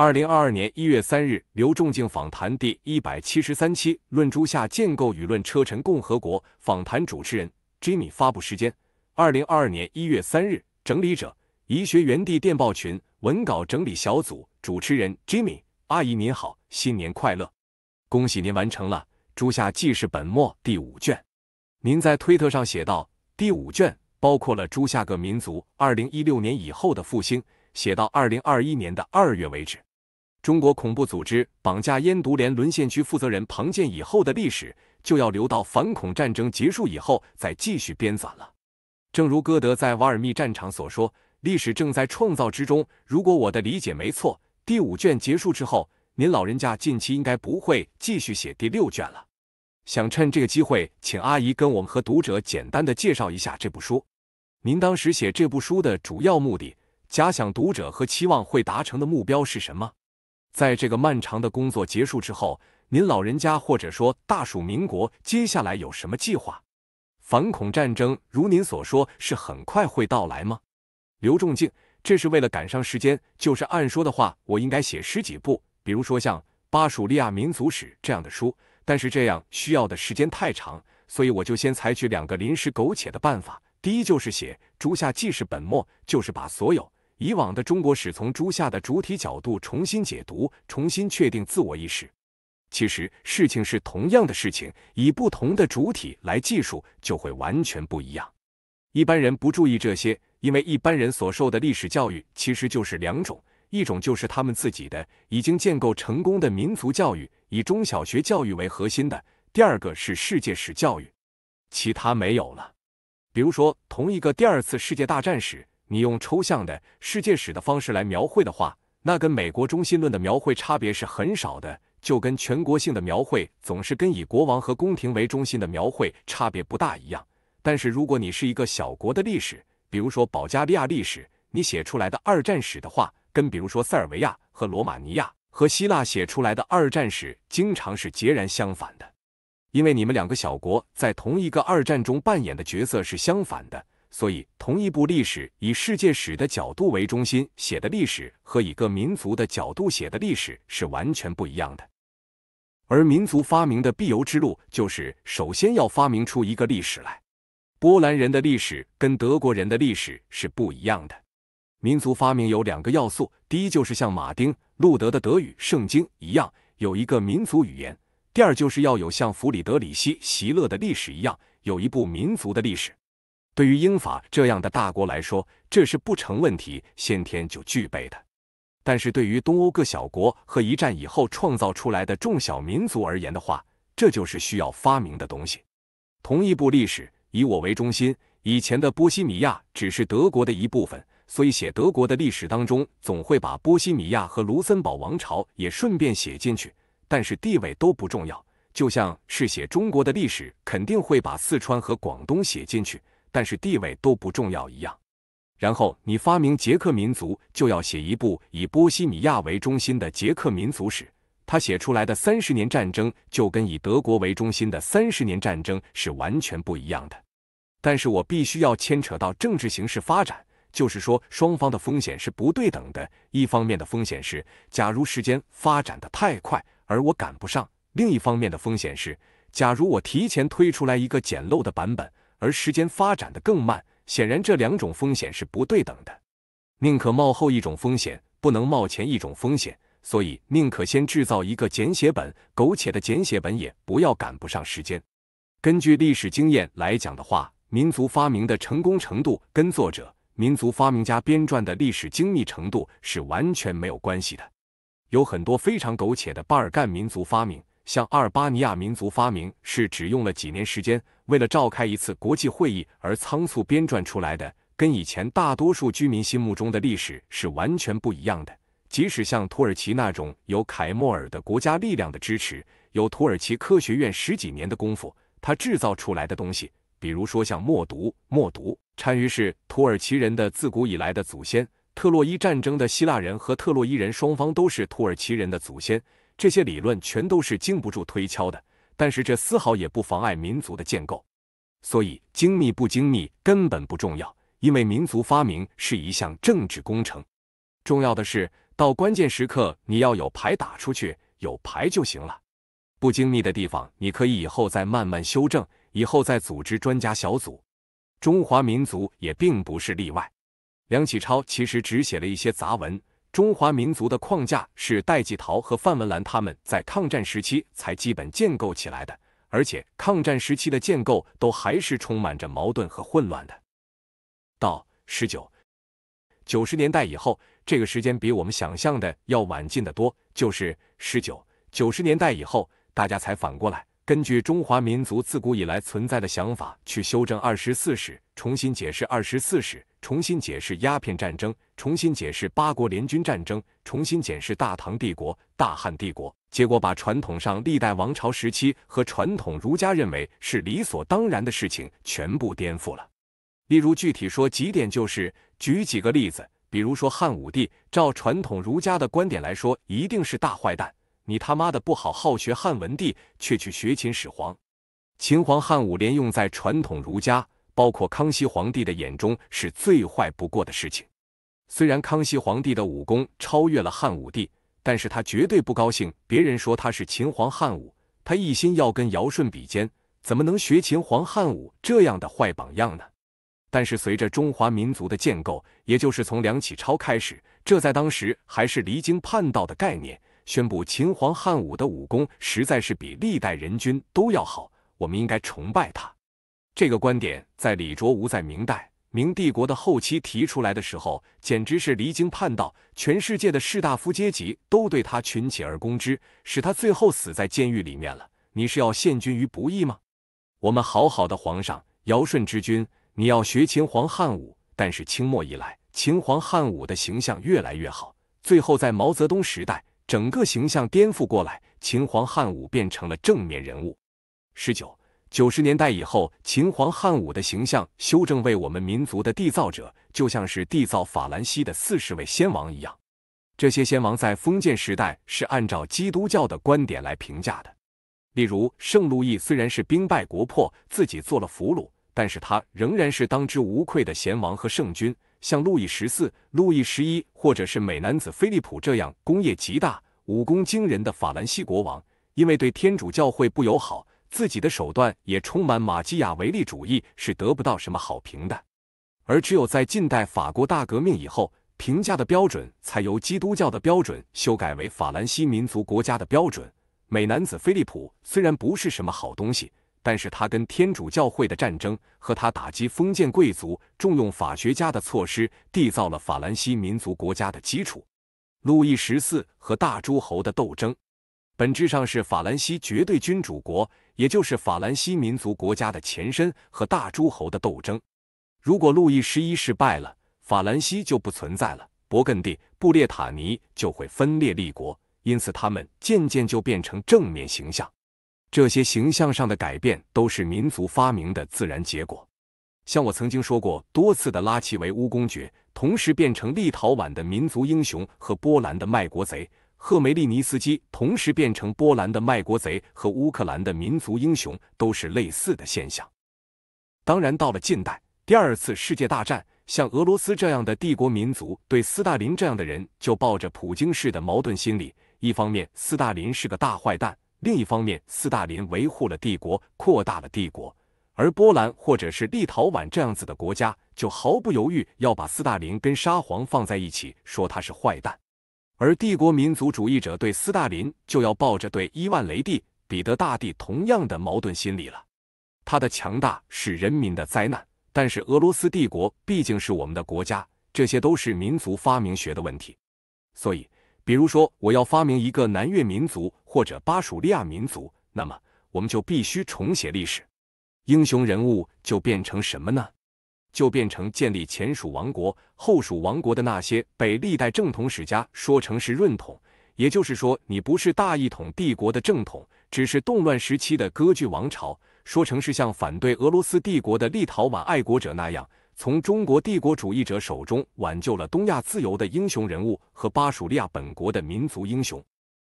二零二二年一月三日，刘仲敬访谈第一百七十三期，论朱夏建构舆论车臣共和国。访谈主持人 Jimmy，发布时间：二零二二年一月三日。整理者：宜学原地电报群文稿整理小组，主持人 Jimmy。阿姨您好，新年快乐！恭喜您完成了《朱夏纪事本末》第五卷。您在推特上写道：“第五卷包括了朱夏各民族二零一六年以后的复兴，写到二零二一年的二月为止。”中国恐怖组织绑架烟毒连沦陷区负责人庞建以后的历史，就要留到反恐战争结束以后再继续编纂了。正如歌德在瓦尔密战场所说：“历史正在创造之中。”如果我的理解没错，第五卷结束之后，您老人家近期应该不会继续写第六卷了。想趁这个机会，请阿姨跟我们和读者简单的介绍一下这部书。您当时写这部书的主要目的，假想读者和期望会达成的目标是什么？在这个漫长的工作结束之后，您老人家或者说大蜀民国接下来有什么计划？反恐战争如您所说是很快会到来吗？刘仲敬，这是为了赶上时间，就是按说的话，我应该写十几部，比如说像《巴蜀利亚民族史》这样的书，但是这样需要的时间太长，所以我就先采取两个临时苟且的办法，第一就是写《竹夏纪事本末》，就是把所有。以往的中国史从朱夏的主体角度重新解读，重新确定自我意识。其实事情是同样的事情，以不同的主体来记述，就会完全不一样。一般人不注意这些，因为一般人所受的历史教育其实就是两种：一种就是他们自己的已经建构成功的民族教育，以中小学教育为核心的；第二个是世界史教育，其他没有了。比如说，同一个第二次世界大战史。你用抽象的世界史的方式来描绘的话，那跟美国中心论的描绘差别是很少的，就跟全国性的描绘总是跟以国王和宫廷为中心的描绘差别不大一样。但是如果你是一个小国的历史，比如说保加利亚历史，你写出来的二战史的话，跟比如说塞尔维亚和罗马尼亚和希腊写出来的二战史，经常是截然相反的，因为你们两个小国在同一个二战中扮演的角色是相反的。所以，同一部历史以世界史的角度为中心写的历史，和以各民族的角度写的历史是完全不一样的。而民族发明的必由之路，就是首先要发明出一个历史来。波兰人的历史跟德国人的历史是不一样的。民族发明有两个要素：第一，就是像马丁·路德的德语圣经一样，有一个民族语言；第二，就是要有像弗里德里希·席勒的历史一样，有一部民族的历史。对于英法这样的大国来说，这是不成问题、先天就具备的；但是对于东欧各小国和一战以后创造出来的众小民族而言的话，这就是需要发明的东西。同一部历史，以我为中心，以前的波西米亚只是德国的一部分，所以写德国的历史当中，总会把波西米亚和卢森堡王朝也顺便写进去，但是地位都不重要。就像是写中国的历史，肯定会把四川和广东写进去。但是地位都不重要一样。然后你发明捷克民族，就要写一部以波西米亚为中心的捷克民族史。他写出来的三十年战争，就跟以德国为中心的三十年战争是完全不一样的。但是我必须要牵扯到政治形势发展，就是说双方的风险是不对等的。一方面的风险是，假如时间发展的太快，而我赶不上；另一方面的风险是，假如我提前推出来一个简陋的版本。而时间发展的更慢，显然这两种风险是不对等的，宁可冒后一种风险，不能冒前一种风险。所以，宁可先制造一个简写本，苟且的简写本也不要赶不上时间。根据历史经验来讲的话，民族发明的成功程度跟作者、民族发明家编撰的历史精密程度是完全没有关系的。有很多非常苟且的巴尔干民族发明，像阿尔巴尼亚民族发明，是只用了几年时间。为了召开一次国际会议而仓促编撰出来的，跟以前大多数居民心目中的历史是完全不一样的。即使像土耳其那种有凯末尔的国家力量的支持，有土耳其科学院十几年的功夫，他制造出来的东西，比如说像默读、默读，单于是土耳其人的自古以来的祖先。特洛伊战争的希腊人和特洛伊人双方都是土耳其人的祖先，这些理论全都是经不住推敲的。但是这丝毫也不妨碍民族的建构，所以精密不精密根本不重要，因为民族发明是一项政治工程。重要的是，到关键时刻你要有牌打出去，有牌就行了。不精密的地方，你可以以后再慢慢修正，以后再组织专家小组。中华民族也并不是例外。梁启超其实只写了一些杂文。中华民族的框架是戴季陶和范文澜他们在抗战时期才基本建构起来的，而且抗战时期的建构都还是充满着矛盾和混乱的。到十九九十年代以后，这个时间比我们想象的要晚近得多，就是十九九十年代以后，大家才反过来根据中华民族自古以来存在的想法去修正二十四史，重新解释二十四史。重新解释鸦片战争，重新解释八国联军战争，重新解释大唐帝国、大汉帝国，结果把传统上历代王朝时期和传统儒家认为是理所当然的事情全部颠覆了。例如，具体说几点，就是举几个例子，比如说汉武帝，照传统儒家的观点来说，一定是大坏蛋。你他妈的不好好学汉文帝，却去学秦始皇。秦皇汉武连用在传统儒家。包括康熙皇帝的眼中是最坏不过的事情。虽然康熙皇帝的武功超越了汉武帝，但是他绝对不高兴别人说他是秦皇汉武。他一心要跟尧舜比肩，怎么能学秦皇汉武这样的坏榜样呢？但是随着中华民族的建构，也就是从梁启超开始，这在当时还是离经叛道的概念。宣布秦皇汉武的武功实在是比历代人君都要好，我们应该崇拜他。这个观点在李卓吾在明代明帝国的后期提出来的时候，简直是离经叛道，全世界的士大夫阶级都对他群起而攻之，使他最后死在监狱里面了。你是要陷君于不义吗？我们好好的皇上，尧舜之君，你要学秦皇汉武。但是清末以来，秦皇汉武的形象越来越好，最后在毛泽东时代，整个形象颠覆过来，秦皇汉武变成了正面人物。十九。九十年代以后，秦皇汉武的形象修正为我们民族的缔造者，就像是缔造法兰西的四十位先王一样。这些先王在封建时代是按照基督教的观点来评价的。例如，圣路易虽然是兵败国破，自己做了俘虏，但是他仍然是当之无愧的贤王和圣君。像路易十四、路易十一或者是美男子菲利普这样功业极大、武功惊人的法兰西国王，因为对天主教会不友好。自己的手段也充满马基雅维利主义，是得不到什么好评的。而只有在近代法国大革命以后，评价的标准才由基督教的标准修改为法兰西民族国家的标准。美男子菲利普虽然不是什么好东西，但是他跟天主教会的战争和他打击封建贵族、重用法学家的措施，缔造了法兰西民族国家的基础。路易十四和大诸侯的斗争，本质上是法兰西绝对君主国。也就是法兰西民族国家的前身和大诸侯的斗争。如果路易十一失败了，法兰西就不存在了，勃艮第、布列塔尼就会分裂立国，因此他们渐渐就变成正面形象。这些形象上的改变都是民族发明的自然结果。像我曾经说过多次的，拉齐维乌公爵同时变成立陶宛的民族英雄和波兰的卖国贼。赫梅利尼茨基同时变成波兰的卖国贼和乌克兰的民族英雄，都是类似的现象。当然，到了近代，第二次世界大战，像俄罗斯这样的帝国民族对斯大林这样的人就抱着普京式的矛盾心理：一方面，斯大林是个大坏蛋；另一方面，斯大林维护了帝国，扩大了帝国。而波兰或者是立陶宛这样子的国家，就毫不犹豫要把斯大林跟沙皇放在一起，说他是坏蛋。而帝国民族主义者对斯大林就要抱着对伊万雷帝、彼得大帝同样的矛盾心理了，他的强大是人民的灾难，但是俄罗斯帝国毕竟是我们的国家，这些都是民族发明学的问题。所以，比如说我要发明一个南越民族或者巴蜀利亚民族，那么我们就必须重写历史，英雄人物就变成什么呢？就变成建立前蜀王国、后蜀王国的那些被历代正统史家说成是闰统，也就是说，你不是大一统帝国的正统，只是动乱时期的割据王朝。说成是像反对俄罗斯帝国的立陶宛爱国者那样，从中国帝国主义者手中挽救了东亚自由的英雄人物和巴蜀利亚本国的民族英雄。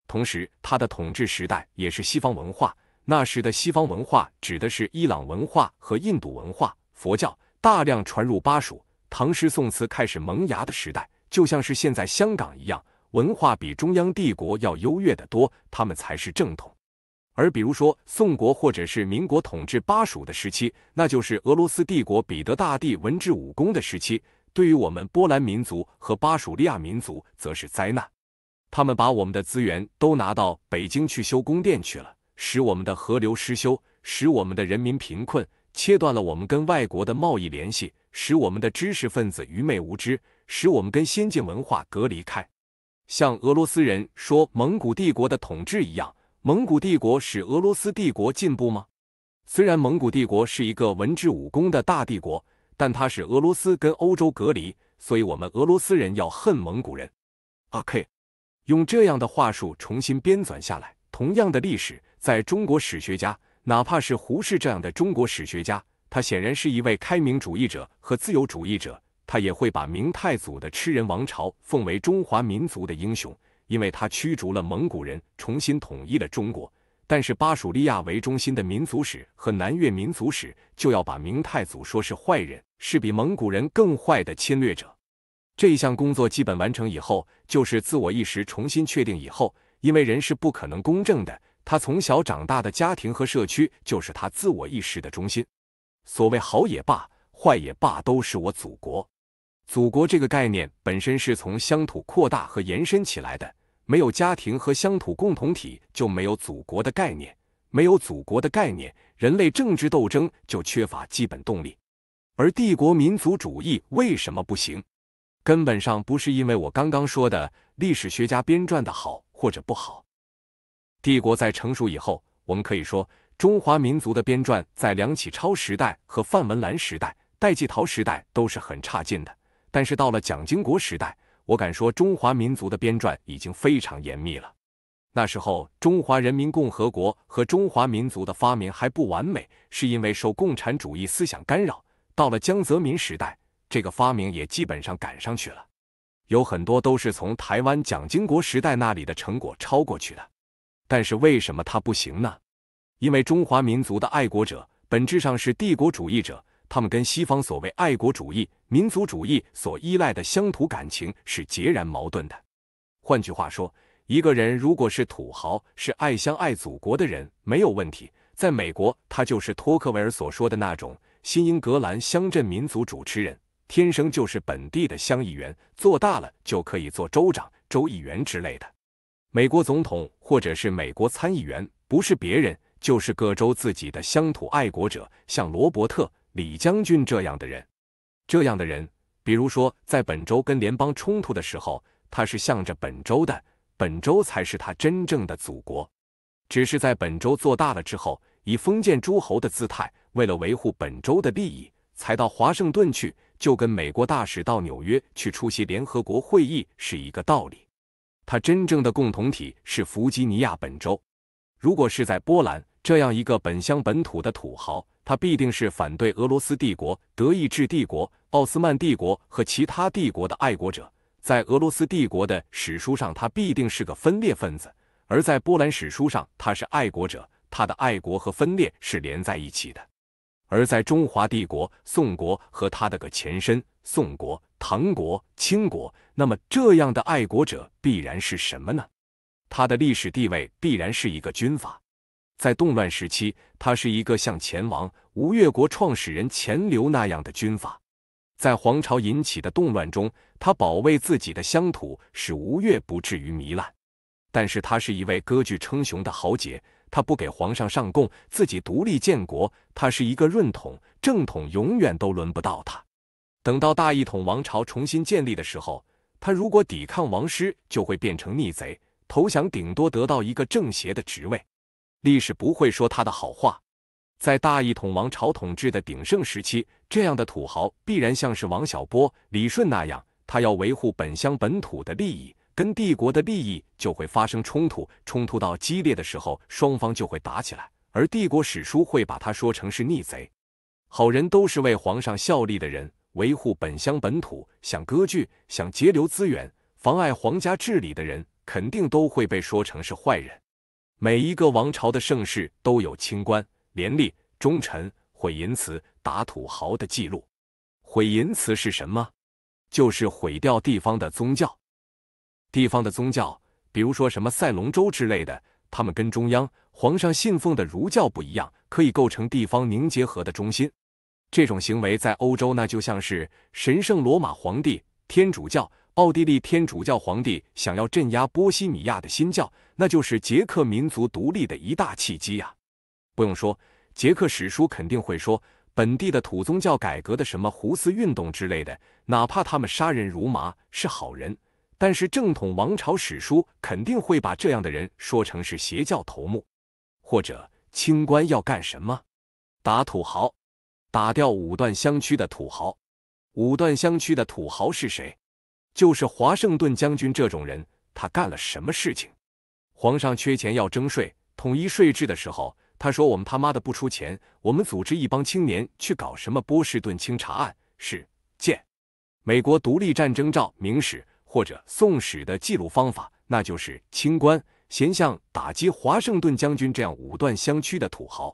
同时，他的统治时代也是西方文化，那时的西方文化指的是伊朗文化和印度文化、佛教。大量传入巴蜀，唐诗宋词开始萌芽的时代，就像是现在香港一样，文化比中央帝国要优越的多，他们才是正统。而比如说宋国或者是民国统治巴蜀的时期，那就是俄罗斯帝国彼得大帝文治武功的时期，对于我们波兰民族和巴蜀利亚民族则是灾难。他们把我们的资源都拿到北京去修宫殿去了，使我们的河流失修，使我们的人民贫困。切断了我们跟外国的贸易联系，使我们的知识分子愚昧无知，使我们跟先进文化隔离开。像俄罗斯人说蒙古帝国的统治一样，蒙古帝国使俄罗斯帝国进步吗？虽然蒙古帝国是一个文治武功的大帝国，但它使俄罗斯跟欧洲隔离，所以我们俄罗斯人要恨蒙古人。o K，用这样的话术重新编纂下来，同样的历史，在中国史学家。哪怕是胡适这样的中国史学家，他显然是一位开明主义者和自由主义者，他也会把明太祖的吃人王朝奉为中华民族的英雄，因为他驱逐了蒙古人，重新统一了中国。但是巴蜀利亚为中心的民族史和南越民族史就要把明太祖说是坏人，是比蒙古人更坏的侵略者。这一项工作基本完成以后，就是自我意识重新确定以后，因为人是不可能公正的。他从小长大的家庭和社区就是他自我意识的中心。所谓好也罢，坏也罢，都是我祖国。祖国这个概念本身是从乡土扩大和延伸起来的。没有家庭和乡土共同体，就没有祖国的概念。没有祖国的概念，人类政治斗争就缺乏基本动力。而帝国民族主义为什么不行？根本上不是因为我刚刚说的历史学家编撰的好或者不好。帝国在成熟以后，我们可以说，中华民族的编撰在梁启超时代和范文澜时代、戴季陶时代都是很差劲的。但是到了蒋经国时代，我敢说，中华民族的编撰已经非常严密了。那时候，中华人民共和国和中华民族的发明还不完美，是因为受共产主义思想干扰。到了江泽民时代，这个发明也基本上赶上去了，有很多都是从台湾蒋经国时代那里的成果抄过去的。但是为什么他不行呢？因为中华民族的爱国者本质上是帝国主义者，他们跟西方所谓爱国主义、民族主义所依赖的乡土感情是截然矛盾的。换句话说，一个人如果是土豪，是爱乡爱祖国的人，没有问题。在美国，他就是托克维尔所说的那种新英格兰乡镇民族主持人，天生就是本地的乡议员，做大了就可以做州长、州议员之类的。美国总统或者是美国参议员，不是别人，就是各州自己的乡土爱国者，像罗伯特、李将军这样的人。这样的人，比如说在本州跟联邦冲突的时候，他是向着本州的，本州才是他真正的祖国。只是在本州做大了之后，以封建诸侯的姿态，为了维护本州的利益，才到华盛顿去，就跟美国大使到纽约去出席联合国会议是一个道理。他真正的共同体是弗吉尼亚本州。如果是在波兰这样一个本乡本土的土豪，他必定是反对俄罗斯帝国、德意志帝国、奥斯曼帝国和其他帝国的爱国者。在俄罗斯帝国的史书上，他必定是个分裂分子；而在波兰史书上，他是爱国者。他的爱国和分裂是连在一起的。而在中华帝国、宋国和他的个前身宋国、唐国、清国，那么这样的爱国者必然是什么呢？他的历史地位必然是一个军阀。在动乱时期，他是一个像前王、吴越国创始人钱镠那样的军阀。在皇朝引起的动乱中，他保卫自己的乡土，使吴越不至于糜烂。但是他是一位割据称雄的豪杰。他不给皇上上供，自己独立建国，他是一个闰统，正统永远都轮不到他。等到大一统王朝重新建立的时候，他如果抵抗王师，就会变成逆贼；投降，顶多得到一个正邪的职位，历史不会说他的好话。在大一统王朝统治的鼎盛时期，这样的土豪必然像是王小波、李顺那样，他要维护本乡本土的利益。跟帝国的利益就会发生冲突，冲突到激烈的时候，双方就会打起来。而帝国史书会把他说成是逆贼。好人都是为皇上效力的人，维护本乡本土，想割据、想截留资源、妨碍皇家治理的人，肯定都会被说成是坏人。每一个王朝的盛世都有清官、廉吏、忠臣、毁淫祠、打土豪的记录。毁淫祠是什么？就是毁掉地方的宗教。地方的宗教，比如说什么赛龙舟之类的，他们跟中央皇上信奉的儒教不一样，可以构成地方凝结合的中心。这种行为在欧洲，那就像是神圣罗马皇帝天主教、奥地利天主教皇帝想要镇压波西米亚的新教，那就是捷克民族独立的一大契机呀。不用说，捷克史书肯定会说本地的土宗教改革的什么胡斯运动之类的，哪怕他们杀人如麻，是好人。但是正统王朝史书肯定会把这样的人说成是邪教头目，或者清官要干什么？打土豪，打掉五段乡区的土豪。五段乡区的土豪是谁？就是华盛顿将军这种人。他干了什么事情？皇上缺钱要征税，统一税制的时候，他说我们他妈的不出钱，我们组织一帮青年去搞什么波士顿清查案是见美国独立战争照明史。或者《宋史》的记录方法，那就是清官贤相打击华盛顿将军这样武断相趋的土豪。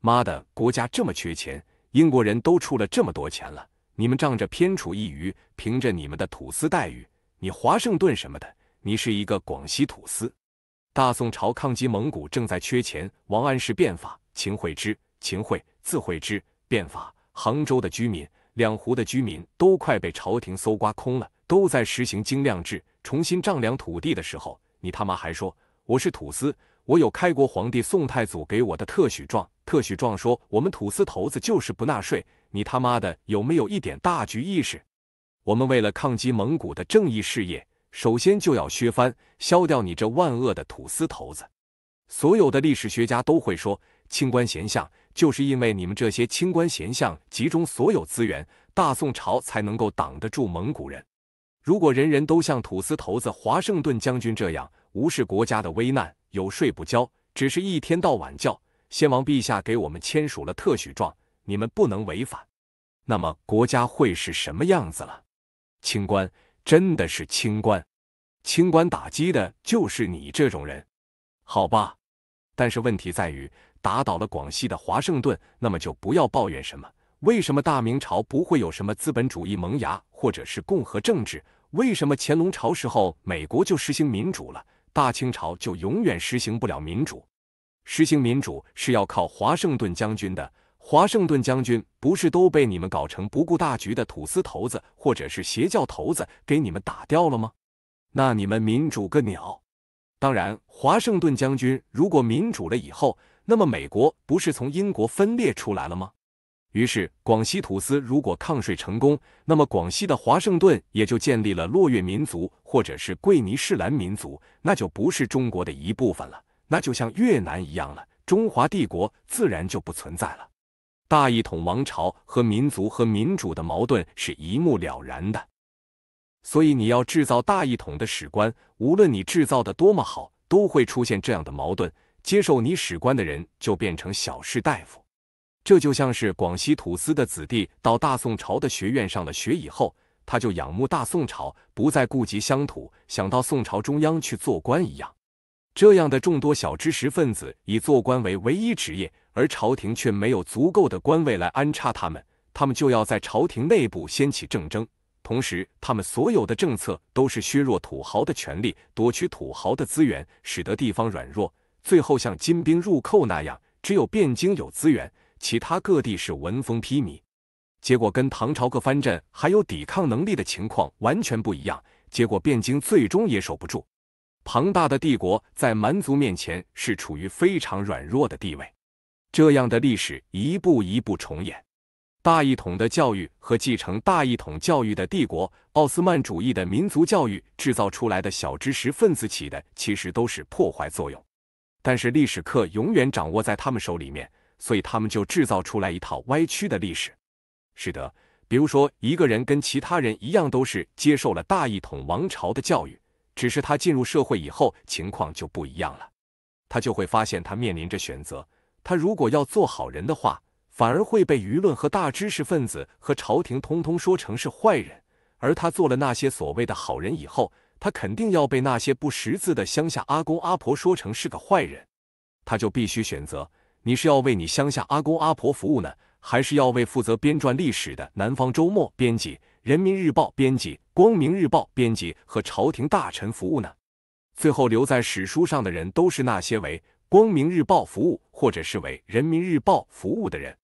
妈的，国家这么缺钱，英国人都出了这么多钱了，你们仗着偏处一隅，凭着你们的土司待遇，你华盛顿什么的，你是一个广西土司。大宋朝抗击蒙古正在缺钱，王安石变法，秦桧之秦桧自惠之变法，杭州的居民、两湖的居民都快被朝廷搜刮空了。都在实行精量制，重新丈量土地的时候，你他妈还说我是土司，我有开国皇帝宋太祖给我的特许状。特许状说我们土司头子就是不纳税。你他妈的有没有一点大局意识？我们为了抗击蒙古的正义事业，首先就要削藩，削掉你这万恶的土司头子。所有的历史学家都会说，清官贤相就是因为你们这些清官贤相集中所有资源，大宋朝才能够挡得住蒙古人。如果人人都像土司头子华盛顿将军这样无视国家的危难，有睡不交，只是一天到晚叫先王陛下给我们签署了特许状，你们不能违反，那么国家会是什么样子了？清官真的是清官，清官打击的就是你这种人，好吧？但是问题在于，打倒了广西的华盛顿，那么就不要抱怨什么。为什么大明朝不会有什么资本主义萌芽或者是共和政治？为什么乾隆朝时候美国就实行民主了，大清朝就永远实行不了民主？实行民主是要靠华盛顿将军的，华盛顿将军不是都被你们搞成不顾大局的土司头子或者是邪教头子给你们打掉了吗？那你们民主个鸟？当然，华盛顿将军如果民主了以后，那么美国不是从英国分裂出来了吗？于是，广西土司如果抗税成功，那么广西的华盛顿也就建立了落越民族，或者是桂尼士兰民族，那就不是中国的一部分了，那就像越南一样了。中华帝国自然就不存在了。大一统王朝和民族和民主的矛盾是一目了然的。所以，你要制造大一统的史观，无论你制造的多么好，都会出现这样的矛盾。接受你史观的人就变成小士大夫。这就像是广西土司的子弟到大宋朝的学院上了学以后，他就仰慕大宋朝，不再顾及乡土，想到宋朝中央去做官一样。这样的众多小知识分子以做官为唯一职业，而朝廷却没有足够的官位来安插他们，他们就要在朝廷内部掀起政争。同时，他们所有的政策都是削弱土豪的权利，夺取土豪的资源，使得地方软弱，最后像金兵入寇那样，只有汴京有资源。其他各地是闻风披靡，结果跟唐朝各藩镇还有抵抗能力的情况完全不一样。结果汴京最终也守不住。庞大的帝国在蛮族面前是处于非常软弱的地位。这样的历史一步一步重演。大一统的教育和继承大一统教育的帝国，奥斯曼主义的民族教育制造出来的小知识分子起的，其实都是破坏作用。但是历史课永远掌握在他们手里面。所以他们就制造出来一套歪曲的历史，是的，比如说一个人跟其他人一样都是接受了大一统王朝的教育，只是他进入社会以后情况就不一样了，他就会发现他面临着选择。他如果要做好人的话，反而会被舆论和大知识分子和朝廷通通说成是坏人；而他做了那些所谓的好人以后，他肯定要被那些不识字的乡下阿公阿婆说成是个坏人，他就必须选择。你是要为你乡下阿公阿婆服务呢，还是要为负责编撰历史的南方周末编辑、人民日报编辑、光明日报编辑和朝廷大臣服务呢？最后留在史书上的人都是那些为光明日报服务或者是为人民日报服务的人。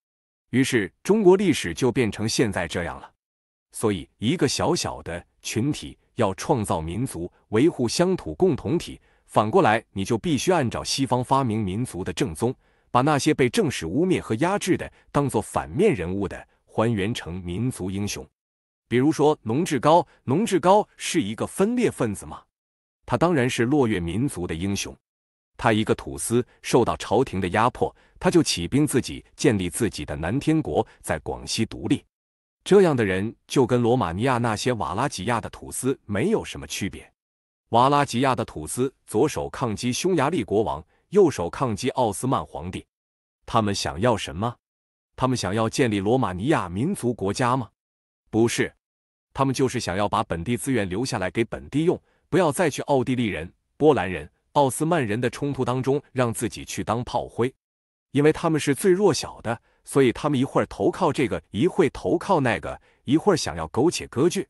于是中国历史就变成现在这样了。所以，一个小小的群体要创造民族、维护乡土共同体，反过来你就必须按照西方发明民族的正宗。把那些被正史污蔑和压制的，当做反面人物的，还原成民族英雄。比如说，农志高，农志高是一个分裂分子吗？他当然是落月民族的英雄。他一个土司受到朝廷的压迫，他就起兵自己建立自己的南天国，在广西独立。这样的人就跟罗马尼亚那些瓦拉吉亚的土司没有什么区别。瓦拉吉亚的土司左手抗击匈牙利国王。右手抗击奥斯曼皇帝，他们想要什么？他们想要建立罗马尼亚民族国家吗？不是，他们就是想要把本地资源留下来给本地用，不要再去奥地利人、波兰人、奥斯曼人的冲突当中让自己去当炮灰，因为他们是最弱小的，所以他们一会儿投靠这个，一会投靠那个，一会儿想要苟且割据。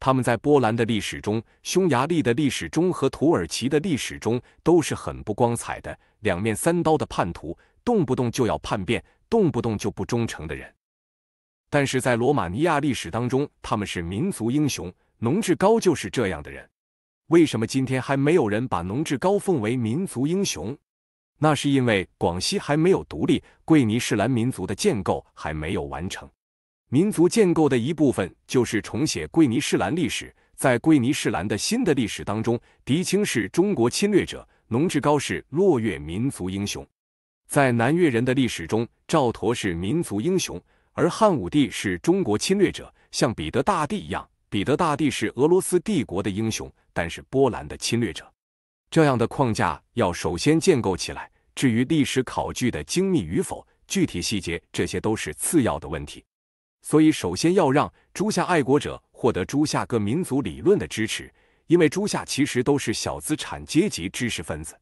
他们在波兰的历史中、匈牙利的历史中和土耳其的历史中都是很不光彩的两面三刀的叛徒，动不动就要叛变，动不动就不忠诚的人。但是在罗马尼亚历史当中，他们是民族英雄。农志高就是这样的人。为什么今天还没有人把农志高奉为民族英雄？那是因为广西还没有独立，桂尼士兰民族的建构还没有完成。民族建构的一部分就是重写桂尼士兰历史。在桂尼士兰的新的历史当中，狄青是中国侵略者，农志高是落越民族英雄。在南越人的历史中，赵佗是民族英雄，而汉武帝是中国侵略者，像彼得大帝一样。彼得大帝是俄罗斯帝国的英雄，但是波兰的侵略者。这样的框架要首先建构起来。至于历史考据的精密与否，具体细节这些都是次要的问题。所以，首先要让朱夏爱国者获得朱夏各民族理论的支持，因为朱夏其实都是小资产阶级知识分子。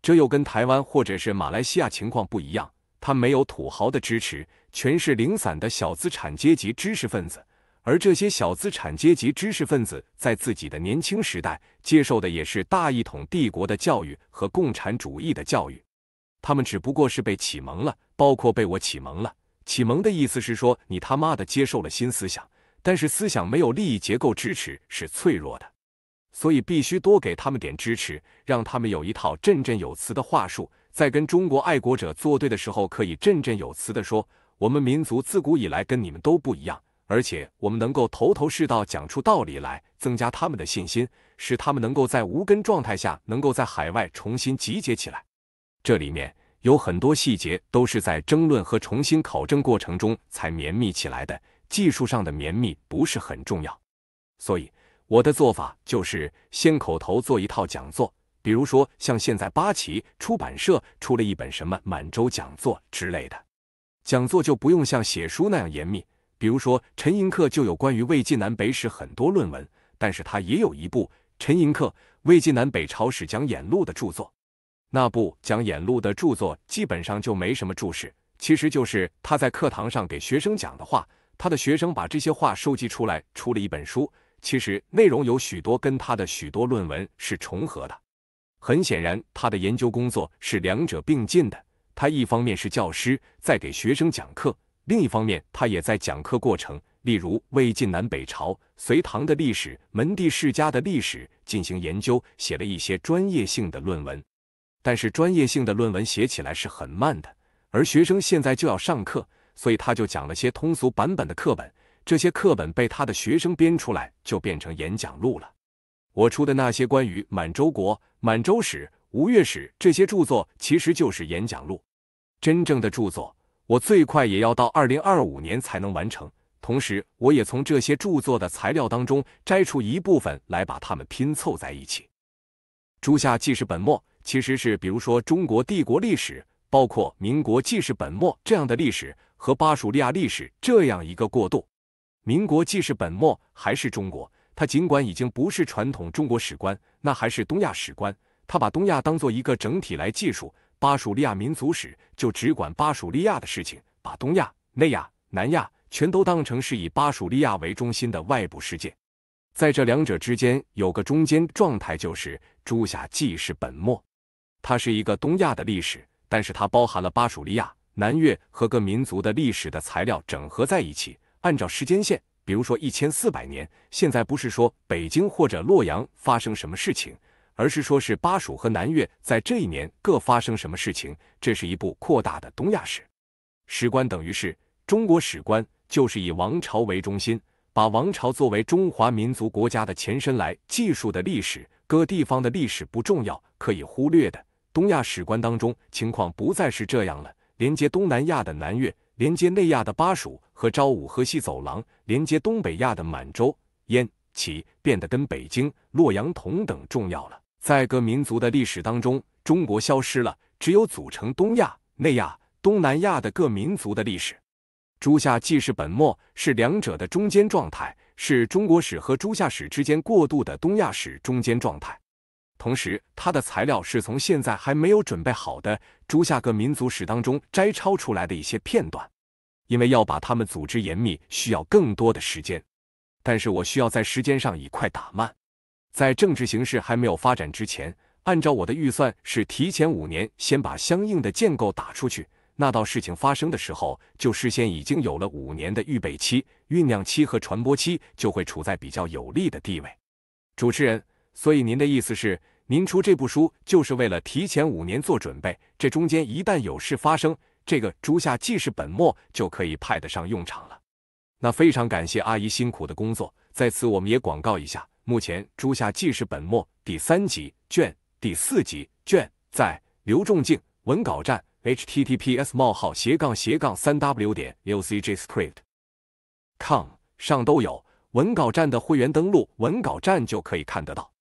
这又跟台湾或者是马来西亚情况不一样，他没有土豪的支持，全是零散的小资产阶级知识分子。而这些小资产阶级知识分子在自己的年轻时代接受的也是大一统帝国的教育和共产主义的教育，他们只不过是被启蒙了，包括被我启蒙了。启蒙的意思是说，你他妈的接受了新思想，但是思想没有利益结构支持是脆弱的，所以必须多给他们点支持，让他们有一套振振有词的话术，在跟中国爱国者作对的时候可以振振有词地说，我们民族自古以来跟你们都不一样，而且我们能够头头是道讲出道理来，增加他们的信心，使他们能够在无根状态下能够在海外重新集结起来。这里面。有很多细节都是在争论和重新考证过程中才绵密起来的，技术上的绵密不是很重要，所以我的做法就是先口头做一套讲座，比如说像现在八旗出版社出了一本什么《满洲讲座》之类的，讲座就不用像写书那样严密。比如说陈寅恪就有关于魏晋南北史很多论文，但是他也有一部《陈寅恪魏晋南北朝史讲演录》的著作。那部讲演录的著作基本上就没什么注释，其实就是他在课堂上给学生讲的话。他的学生把这些话收集出来，出了一本书。其实内容有许多跟他的许多论文是重合的。很显然，他的研究工作是两者并进的。他一方面是教师在给学生讲课，另一方面他也在讲课过程，例如魏晋南北朝、隋唐的历史、门第世家的历史进行研究，写了一些专业性的论文。但是专业性的论文写起来是很慢的，而学生现在就要上课，所以他就讲了些通俗版本的课本，这些课本被他的学生编出来就变成演讲录了。我出的那些关于满洲国、满洲史、吴越史这些著作其实就是演讲录。真正的著作，我最快也要到二零二五年才能完成。同时，我也从这些著作的材料当中摘出一部分来，把它们拼凑在一起。朱夏既是本末。其实是，比如说中国帝国历史，包括民国纪事本末这样的历史和巴蜀利亚历史这样一个过渡。民国纪事本末还是中国，它尽管已经不是传统中国史观，那还是东亚史观。它把东亚当做一个整体来记述，巴蜀利亚民族史就只管巴蜀利亚的事情，把东亚、内亚、南亚全都当成是以巴蜀利亚为中心的外部世界。在这两者之间有个中间状态，就是诸夏纪事本末。它是一个东亚的历史，但是它包含了巴蜀、利亚、南越和各民族的历史的材料整合在一起，按照时间线，比如说一千四百年，现在不是说北京或者洛阳发生什么事情，而是说是巴蜀和南越在这一年各发生什么事情。这是一部扩大的东亚史，史观等于是中国史观，就是以王朝为中心，把王朝作为中华民族国家的前身来记述的历史，各地方的历史不重要，可以忽略的。东亚史观当中，情况不再是这样了。连接东南亚的南越，连接内亚的巴蜀和昭武河西走廊，连接东北亚的满洲、燕、齐，变得跟北京、洛阳同等重要了。在各民族的历史当中，中国消失了，只有组成东亚、内亚、东南亚的各民族的历史。诸夏既是本末，是两者的中间状态，是中国史和诸夏史之间过渡的东亚史中间状态。同时，它的材料是从现在还没有准备好的朱夏各民族史当中摘抄出来的一些片段，因为要把它们组织严密，需要更多的时间。但是我需要在时间上以快打慢，在政治形势还没有发展之前，按照我的预算是提前五年先把相应的建构打出去。那到事情发生的时候，就事先已经有了五年的预备期、酝酿期和传播期，就会处在比较有利的地位。主持人。所以您的意思是，您出这部书就是为了提前五年做准备。这中间一旦有事发生，这个《朱夏纪事本末》就可以派得上用场了。那非常感谢阿姨辛苦的工作，在此我们也广告一下：目前《朱夏纪事本末》第三集卷、第四集卷，在刘仲敬文稿站 （h t t p s：冒号斜杠斜杠三 w 点 u c j script com） 上都有。文稿站的会员登录，文稿站就可以看得到。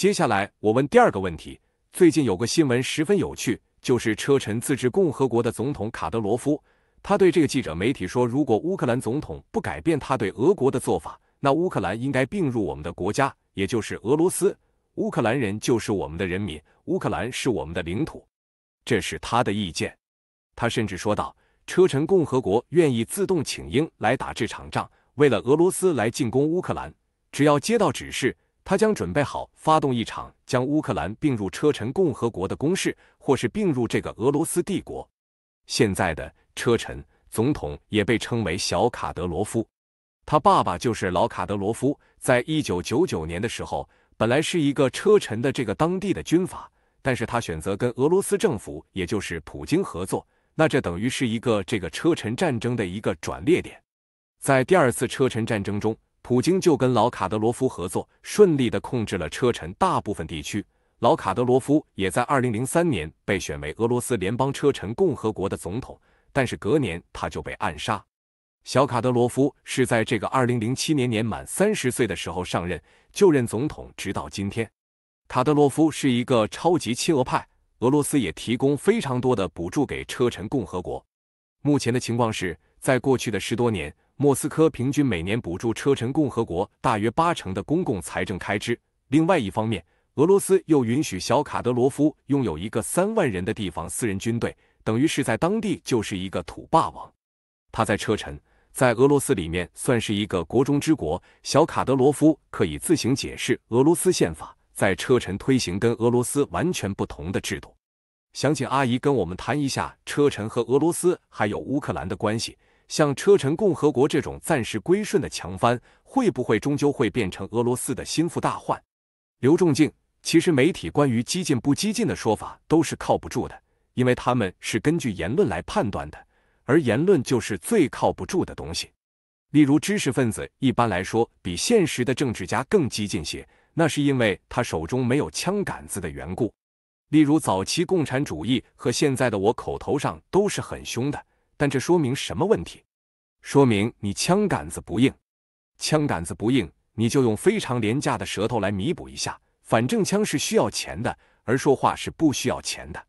接下来我问第二个问题。最近有个新闻十分有趣，就是车臣自治共和国的总统卡德罗夫，他对这个记者媒体说：“如果乌克兰总统不改变他对俄国的做法，那乌克兰应该并入我们的国家，也就是俄罗斯。乌克兰人就是我们的人民，乌克兰是我们的领土。”这是他的意见。他甚至说道：“车臣共和国愿意自动请缨来打这场仗，为了俄罗斯来进攻乌克兰，只要接到指示。”他将准备好发动一场将乌克兰并入车臣共和国的攻势，或是并入这个俄罗斯帝国。现在的车臣总统也被称为小卡德罗夫，他爸爸就是老卡德罗夫。在一九九九年的时候，本来是一个车臣的这个当地的军阀，但是他选择跟俄罗斯政府，也就是普京合作，那这等于是一个这个车臣战争的一个转捩点。在第二次车臣战争中。普京就跟老卡德罗夫合作，顺利的控制了车臣大部分地区。老卡德罗夫也在二零零三年被选为俄罗斯联邦车臣共和国的总统，但是隔年他就被暗杀。小卡德罗夫是在这个二零零七年年满三十岁的时候上任，就任总统直到今天。卡德罗夫是一个超级亲俄派，俄罗斯也提供非常多的补助给车臣共和国。目前的情况是，在过去的十多年。莫斯科平均每年补助车臣共和国大约八成的公共财政开支。另外一方面，俄罗斯又允许小卡德罗夫拥有一个三万人的地方私人军队，等于是在当地就是一个土霸王。他在车臣，在俄罗斯里面算是一个国中之国。小卡德罗夫可以自行解释俄罗斯宪法，在车臣推行跟俄罗斯完全不同的制度。想请阿姨跟我们谈一下车臣和俄罗斯还有乌克兰的关系。像车臣共和国这种暂时归顺的强藩，会不会终究会变成俄罗斯的心腹大患？刘仲敬其实，媒体关于激进不激进的说法都是靠不住的，因为他们是根据言论来判断的，而言论就是最靠不住的东西。例如，知识分子一般来说比现实的政治家更激进些，那是因为他手中没有枪杆子的缘故。例如，早期共产主义和现在的我口头上都是很凶的。但这说明什么问题？说明你枪杆子不硬，枪杆子不硬，你就用非常廉价的舌头来弥补一下。反正枪是需要钱的，而说话是不需要钱的。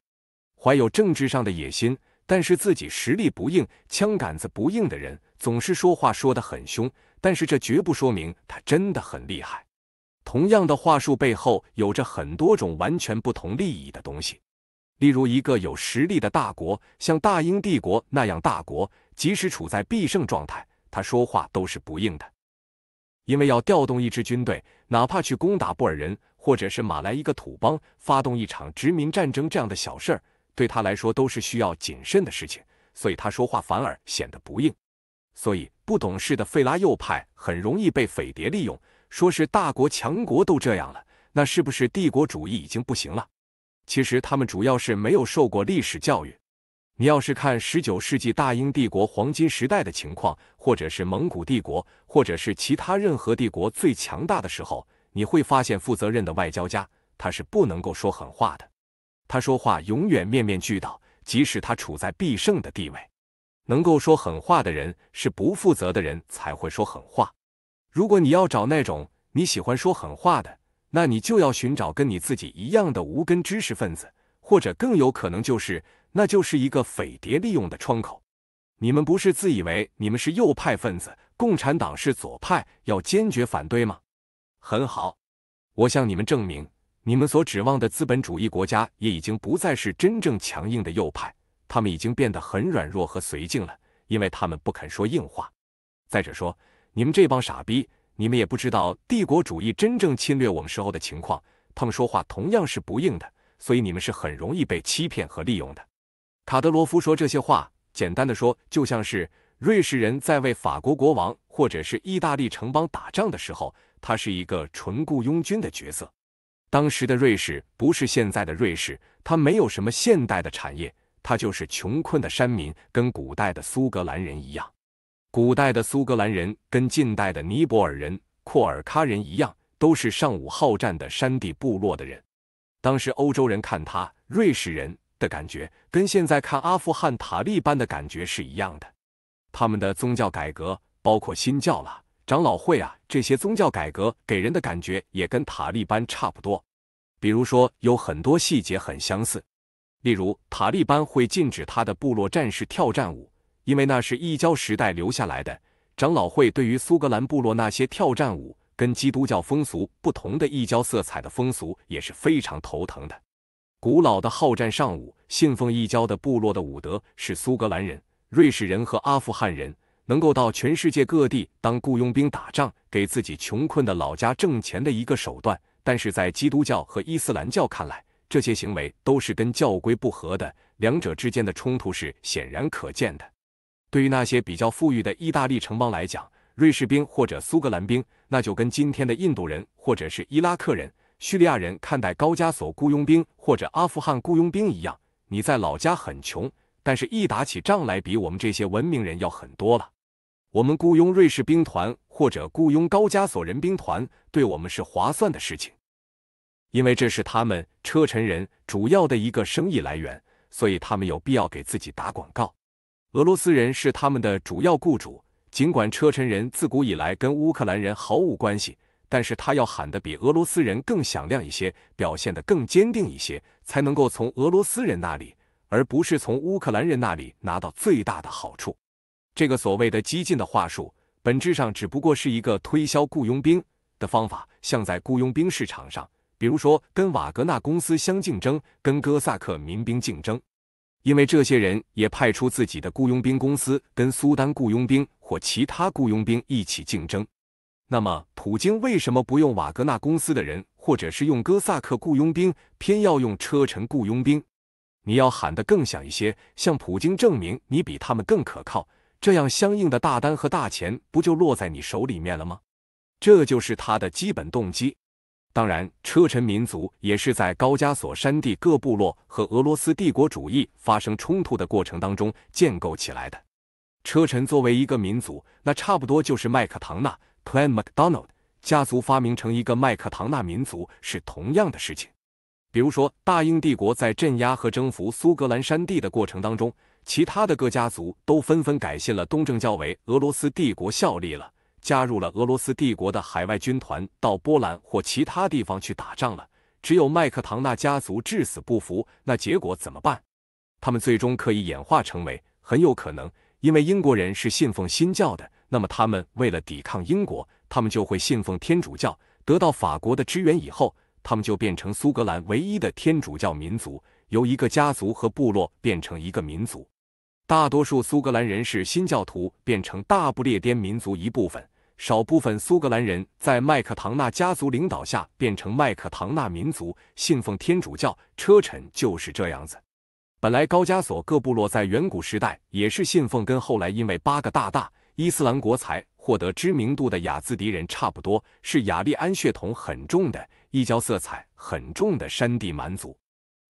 怀有政治上的野心，但是自己实力不硬、枪杆子不硬的人，总是说话说得很凶，但是这绝不说明他真的很厉害。同样的话术背后，有着很多种完全不同利益的东西。例如，一个有实力的大国，像大英帝国那样大国，即使处在必胜状态，他说话都是不硬的，因为要调动一支军队，哪怕去攻打布尔人，或者是马来一个土邦，发动一场殖民战争这样的小事儿，对他来说都是需要谨慎的事情，所以他说话反而显得不硬。所以，不懂事的费拉右派很容易被匪谍利用，说是大国强国都这样了，那是不是帝国主义已经不行了？其实他们主要是没有受过历史教育。你要是看十九世纪大英帝国黄金时代的情况，或者是蒙古帝国，或者是其他任何帝国最强大的时候，你会发现负责任的外交家他是不能够说狠话的。他说话永远面面俱到，即使他处在必胜的地位。能够说狠话的人是不负责的人才会说狠话。如果你要找那种你喜欢说狠话的。那你就要寻找跟你自己一样的无根知识分子，或者更有可能就是，那就是一个匪谍利用的窗口。你们不是自以为你们是右派分子，共产党是左派，要坚决反对吗？很好，我向你们证明，你们所指望的资本主义国家也已经不再是真正强硬的右派，他们已经变得很软弱和绥靖了，因为他们不肯说硬话。再者说，你们这帮傻逼。你们也不知道帝国主义真正侵略我们时候的情况，他们说话同样是不硬的，所以你们是很容易被欺骗和利用的。卡德罗夫说这些话，简单的说，就像是瑞士人在为法国国王或者是意大利城邦打仗的时候，他是一个纯雇佣军的角色。当时的瑞士不是现在的瑞士，他没有什么现代的产业，他就是穷困的山民，跟古代的苏格兰人一样。古代的苏格兰人跟近代的尼泊尔人、库尔喀人一样，都是尚武好战的山地部落的人。当时欧洲人看他，瑞士人的感觉跟现在看阿富汗塔利班的感觉是一样的。他们的宗教改革，包括新教啦、长老会啊这些宗教改革，给人的感觉也跟塔利班差不多。比如说，有很多细节很相似，例如塔利班会禁止他的部落战士跳战舞。因为那是异教时代留下来的，长老会对于苏格兰部落那些跳战舞跟基督教风俗不同的异教色彩的风俗也是非常头疼的。古老的好战尚武、信奉异教的部落的武德是苏格兰人、瑞士人和阿富汗人能够到全世界各地当雇佣兵打仗、给自己穷困的老家挣钱的一个手段。但是在基督教和伊斯兰教看来，这些行为都是跟教规不合的，两者之间的冲突是显然可见的。对于那些比较富裕的意大利城邦来讲，瑞士兵或者苏格兰兵，那就跟今天的印度人或者是伊拉克人、叙利亚人看待高加索雇佣兵或者阿富汗雇佣兵一样。你在老家很穷，但是一打起仗来比我们这些文明人要很多了。我们雇佣瑞士兵团或者雇佣高加索人兵团，对我们是划算的事情，因为这是他们车臣人主要的一个生意来源，所以他们有必要给自己打广告。俄罗斯人是他们的主要雇主，尽管车臣人自古以来跟乌克兰人毫无关系，但是他要喊得比俄罗斯人更响亮一些，表现得更坚定一些，才能够从俄罗斯人那里，而不是从乌克兰人那里拿到最大的好处。这个所谓的激进的话术，本质上只不过是一个推销雇佣兵的方法，像在雇佣兵市场上，比如说跟瓦格纳公司相竞争，跟哥萨克民兵竞争。因为这些人也派出自己的雇佣兵公司跟苏丹雇佣兵或其他雇佣兵一起竞争，那么普京为什么不用瓦格纳公司的人，或者是用哥萨克雇佣兵，偏要用车臣雇佣兵？你要喊得更响一些，向普京证明你比他们更可靠，这样相应的大单和大钱不就落在你手里面了吗？这就是他的基本动机。当然，车臣民族也是在高加索山地各部落和俄罗斯帝国主义发生冲突的过程当中建构起来的。车臣作为一个民族，那差不多就是麦克唐纳 （Plan McDonald） 家族发明成一个麦克唐纳民族是同样的事情。比如说，大英帝国在镇压和征服苏格兰山地的过程当中，其他的各家族都纷纷改信了东正教，为俄罗斯帝国效力了。加入了俄罗斯帝国的海外军团，到波兰或其他地方去打仗了。只有麦克唐纳家族至死不服，那结果怎么办？他们最终可以演化成为，很有可能，因为英国人是信奉新教的，那么他们为了抵抗英国，他们就会信奉天主教，得到法国的支援以后，他们就变成苏格兰唯一的天主教民族，由一个家族和部落变成一个民族。大多数苏格兰人是新教徒，变成大不列颠民族一部分；少部分苏格兰人在麦克唐纳家族领导下变成麦克唐纳民族，信奉天主教。车臣就是这样子。本来高加索各部落在远古时代也是信奉，跟后来因为八个大大伊斯兰国才获得知名度的雅兹迪人差不多，是雅利安血统很重的、异教色彩很重的山地蛮族。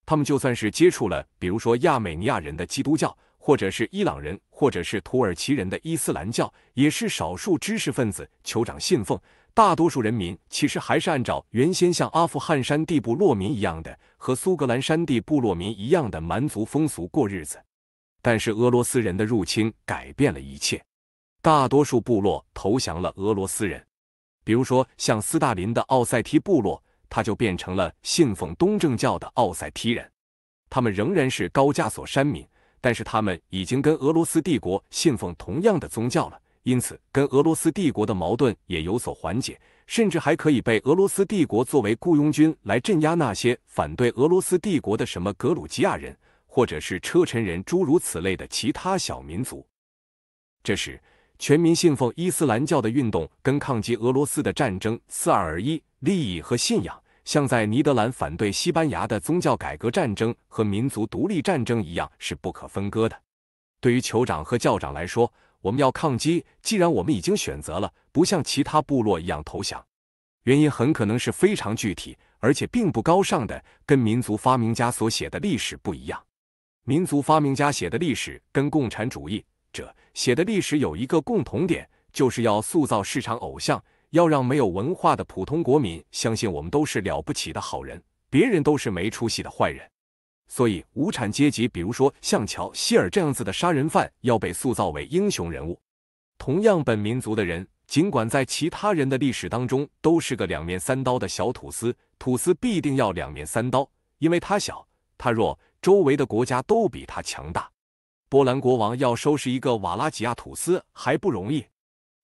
他们就算是接触了，比如说亚美尼亚人的基督教。或者是伊朗人，或者是土耳其人的伊斯兰教，也是少数知识分子、酋长信奉；大多数人民其实还是按照原先像阿富汗山地部落民一样的，和苏格兰山地部落民一样的蛮族风俗过日子。但是俄罗斯人的入侵改变了一切，大多数部落投降了俄罗斯人。比如说，像斯大林的奥塞梯部落，他就变成了信奉东正教的奥塞梯人，他们仍然是高加索山民。但是他们已经跟俄罗斯帝国信奉同样的宗教了，因此跟俄罗斯帝国的矛盾也有所缓解，甚至还可以被俄罗斯帝国作为雇佣军来镇压那些反对俄罗斯帝国的什么格鲁吉亚人，或者是车臣人，诸如此类的其他小民族。这时，全民信奉伊斯兰教的运动跟抗击俄罗斯的战争，四二一利益和信仰。像在尼德兰反对西班牙的宗教改革战争和民族独立战争一样，是不可分割的。对于酋长和教长来说，我们要抗击。既然我们已经选择了，不像其他部落一样投降，原因很可能是非常具体而且并不高尚的，跟民族发明家所写的历史不一样。民族发明家写的历史跟共产主义者写的历史有一个共同点，就是要塑造市场偶像。要让没有文化的普通国民相信，我们都是了不起的好人，别人都是没出息的坏人。所以，无产阶级，比如说像乔希尔这样子的杀人犯，要被塑造为英雄人物。同样，本民族的人，尽管在其他人的历史当中都是个两面三刀的小土司，土司必定要两面三刀，因为他小，他弱，周围的国家都比他强大。波兰国王要收拾一个瓦拉几亚土司还不容易。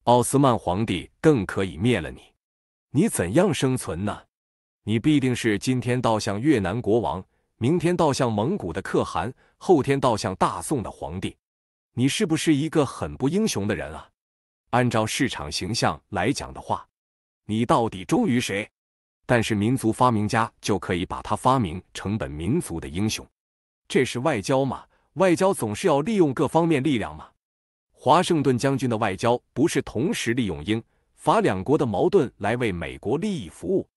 奥斯曼皇帝更可以灭了你，你怎样生存呢？你必定是今天倒向越南国王，明天倒向蒙古的可汗，后天倒向大宋的皇帝，你是不是一个很不英雄的人啊？按照市场形象来讲的话，你到底忠于谁？但是民族发明家就可以把他发明成本民族的英雄，这是外交嘛？外交总是要利用各方面力量嘛。华盛顿将军的外交不是同时利用英法两国的矛盾来为美国利益服务。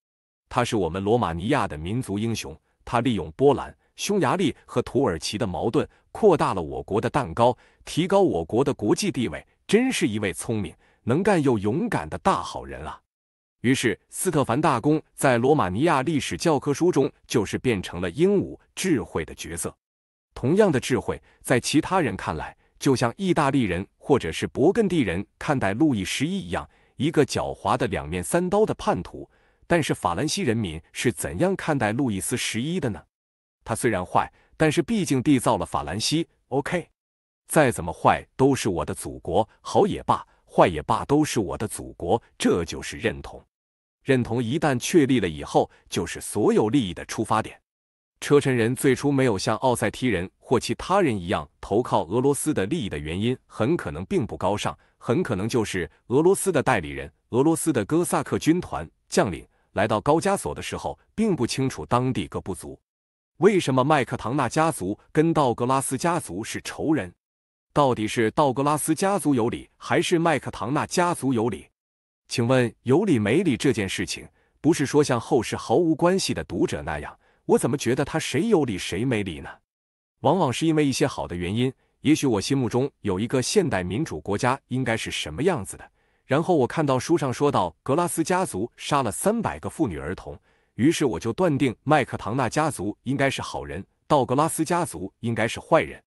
他是我们罗马尼亚的民族英雄，他利用波兰、匈牙利和土耳其的矛盾，扩大了我国的蛋糕，提高我国的国际地位，真是一位聪明、能干又勇敢的大好人啊！于是，斯特凡大公在罗马尼亚历史教科书中就是变成了英武智慧的角色。同样的智慧，在其他人看来，就像意大利人。或者是勃艮第人看待路易十一一样，一个狡猾的两面三刀的叛徒。但是法兰西人民是怎样看待路易斯十一的呢？他虽然坏，但是毕竟缔造了法兰西。OK，再怎么坏都是我的祖国，好也罢，坏也罢都是我的祖国。这就是认同，认同一旦确立了以后，就是所有利益的出发点。车臣人最初没有像奥塞梯人或其他人一样投靠俄罗斯的利益的原因，很可能并不高尚，很可能就是俄罗斯的代理人、俄罗斯的哥萨克军团将领来到高加索的时候，并不清楚当地各部族。为什么麦克唐纳家族跟道格拉斯家族是仇人？到底是道格拉斯家族有理，还是麦克唐纳家族有理？请问有理没理这件事情，不是说像后世毫无关系的读者那样。我怎么觉得他谁有理谁没理呢？往往是因为一些好的原因。也许我心目中有一个现代民主国家应该是什么样子的。然后我看到书上说到格拉斯家族杀了三百个妇女儿童，于是我就断定麦克唐纳家族应该是好人，道格拉斯家族应该是坏人。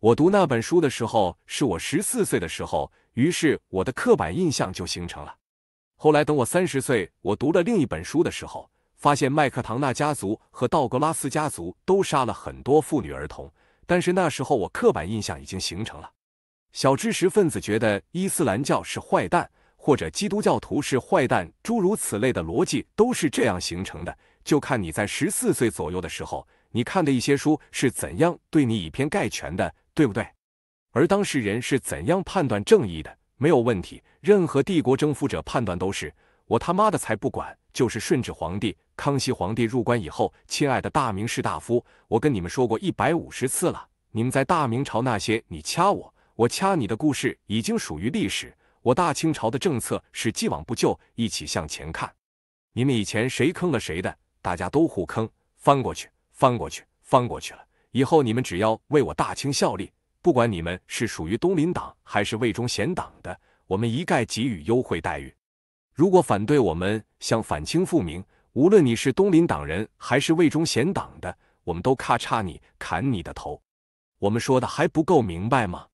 我读那本书的时候是我十四岁的时候，于是我的刻板印象就形成了。后来等我三十岁，我读了另一本书的时候。发现麦克唐纳家族和道格拉斯家族都杀了很多妇女儿童，但是那时候我刻板印象已经形成了。小知识分子觉得伊斯兰教是坏蛋，或者基督教徒是坏蛋，诸如此类的逻辑都是这样形成的。就看你在十四岁左右的时候，你看的一些书是怎样对你以偏概全的，对不对？而当事人是怎样判断正义的？没有问题，任何帝国征服者判断都是我他妈的才不管，就是顺治皇帝。康熙皇帝入关以后，亲爱的大明士大夫，我跟你们说过一百五十次了。你们在大明朝那些你掐我，我掐你的故事，已经属于历史。我大清朝的政策是既往不咎，一起向前看。你们以前谁坑了谁的，大家都互坑，翻过去，翻过去，翻过去了。以后你们只要为我大清效力，不管你们是属于东林党还是魏忠贤党的，我们一概给予优惠待遇。如果反对我们，想反清复明。无论你是东林党人还是魏忠贤党的，我们都咔嚓你，砍你的头。我们说的还不够明白吗？